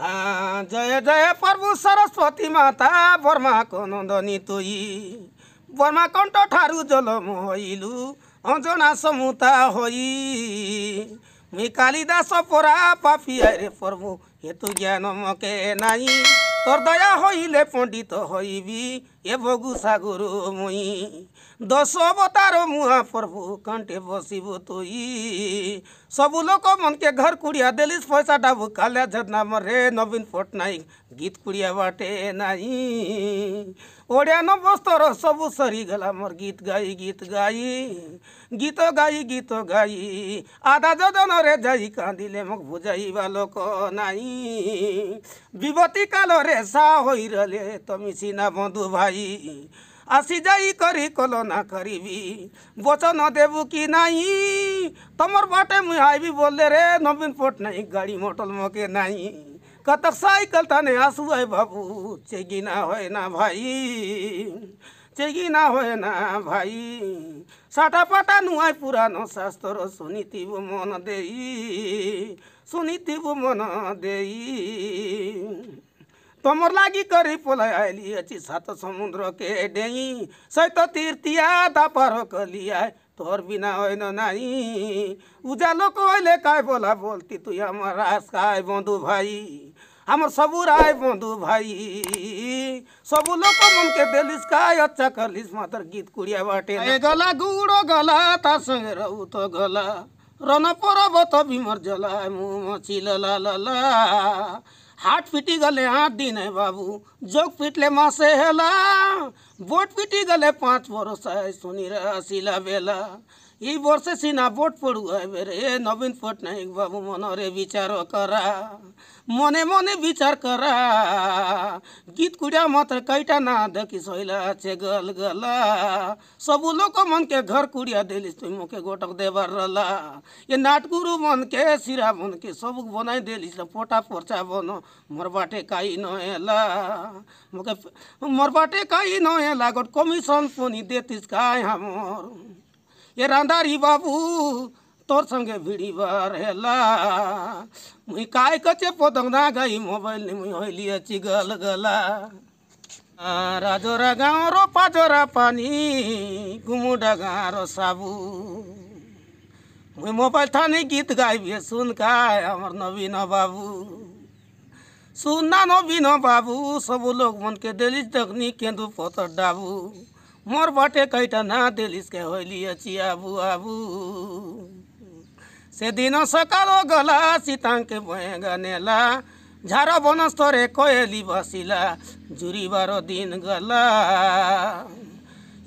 হ্যাঁ, জয় জয় প্রভু সরস্বতী মাতা বর্মা কনন্দনী তুই বর্মা কণ্ঠ ঠারু জলম হইলু অঞ্জনা সমুতা হই মুই কালিদাস পরা পাপিয়ারে প্রভু হেতু জ্ঞান মকে নাই তোর দয়া হইলে পণ্ডিত হইবি এ বগু সাগর মুই দশ অবতার মুহা প্রভু কণ্ঠে বসিব তুই সবু লোক মনকে ঘর কুড়িয়া দেলিস পয়সা ডাবু কালিয়া ঝর্ণা মরে নবীন পট্টনায়ক গীত কুড়িয়া বাটে নাই ଓଡ଼ିଆ ନବସ୍ତର ସବୁ ସରିଗଲା ମୋର ଗୀତ ଗାଇ ଗୀତ ଗାଇ ଗୀତ ଗାଇ ଗୀତ ଗାଇ ଆଧା ଯୋଜନରେ ଯାଇ କାନ୍ଦିଲେ মোক ବୁଝାଇବା ଲୋକ ନାହିଁ ବିବତି କାଳରେ বেসা হইরলে তুমি সিনা বন্ধু ভাই আসি যাই করি কলনা করিবি বচন দেবু কি নাই তোমার বাটে মুই আইবি বললে রে নবীন পটনায়ক গাড়ি মোটল মকে নাই কতক সাইকেল টানে আসু আই বাবু চেগি না হয় না ভাই চেগি না হয় না ভাই সাটা পাটা নুয়াই পুরানো শাস্ত্র শুনিতিব মন দেই শুনিতিব মন দেই तमर लागि करी पोलाई आइली सात समुद्र के डेई सैत तिर्तिया तापर कलिया तोर बिना होइन नाइ उज्यालो कहिले काय बोला बोल्ती तु हाम्रो रास आस्काय बन्धु भाइ हाम्रो सबु राय बन्धु भाइ सबु लोक मनके देलिस काय अच्छा करलिस मात्र गीत कुडिया बाटे गला गुडो गला तासँग रौ त गला रन परब त बिमर जला मु मचिला ला ला हाट पिटी गले आठ दिन है बाबू जोग पिटले मसे हेला बोट पिटी गले पाँच बरस है सुनी रहा सिला बेला ये वर्ष सीना वोट पड़ू रे नवीन पट्टनायक बाबू मन विचार करा मने मने विचार करा गीत कुड़िया मत कईटा ना देखी सैला छे गल गला सब लोग मन के घर कुड़िया देली तुम मुके गोटक देवर रला ये नाटगुरु मन के सिरा मन के सब बनाए देली पोटा पोर्चा बन मोर बाटे काई नला मुके मोर बाटे काई नला गोट कमीशन पुनी देतीस का ये रांधारी बाबू तोर संगे भिड़ी बारेला मुई काय कचे पोदंगना गई मोबाइल मुई होली अच्छी गल गला राजोरा गाँव रो पाजोरा पानी गुमुडा गाँव रो साबू मुई मोबाइल थाने गीत गाई भी सुन काय अमर नवीन बाबू सुनना नवीन बाबू सब लोग मन के डेली तकनी केंदु पोतर डाबू मोर बाटे कईटा ना दिलिस के होलिए चियाबू आबू से दिन सकाल गला सीतांके बहेगा नेला झार बनस्तरे कोयली बसिला जुड़ीबार दिन गला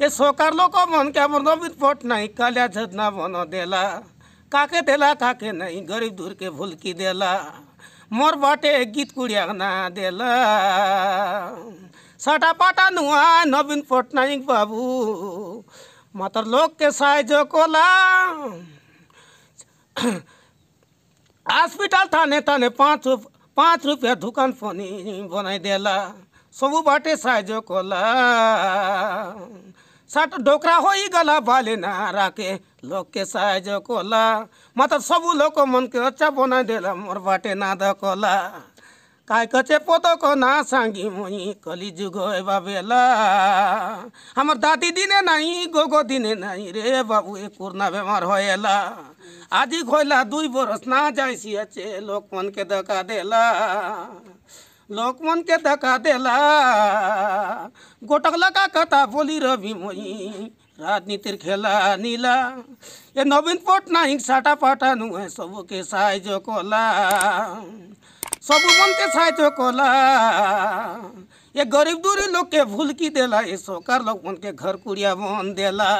ये सोकार लोक मन क्या मोर नवीन नहीं कालिया झदना बन देला काके देला काके नहीं गरीब दूर के भूलकी देला मोर बाटे गीत कुड़िया ना देला पाटा नुआ नवीन पटनायक बाबू मतर लोक के साइज कोला हॉस्पिटल थाने थाने पाँच पाँच रुपया दुकान पानी बनाई देला सबू बाटे सहाज कोला सट डोकरा हो गला बाले ना राके लोक के साइज कोला मतलब सबू लोग मन के अच्छा बनाई देला मोर बाटे ना द কায় কছে পতক না সাঙ্গি মুই কলি যুগ এবাবেলা আমার দাদি দিনে নাই গোগো দিনে নাই রে বাবু এ করোনা বেমার হয়েলা আজি খইলা দুই বরস না যাইছি আছে লোকমনকে দেখা দেলা লোকমনকে দেখা দেলা গোটক লাগা কথা বলি রবি মই রাজনীতির খেলা নিলা এ নবীন পটনায়ক সাটা পাঠানু সবকে সাহায্য কলা सबु मनते साहित्य कोला ये गरीब दूरी लोग के भूल की देला ये सोकार लोग उनके घर कुड़िया बन देला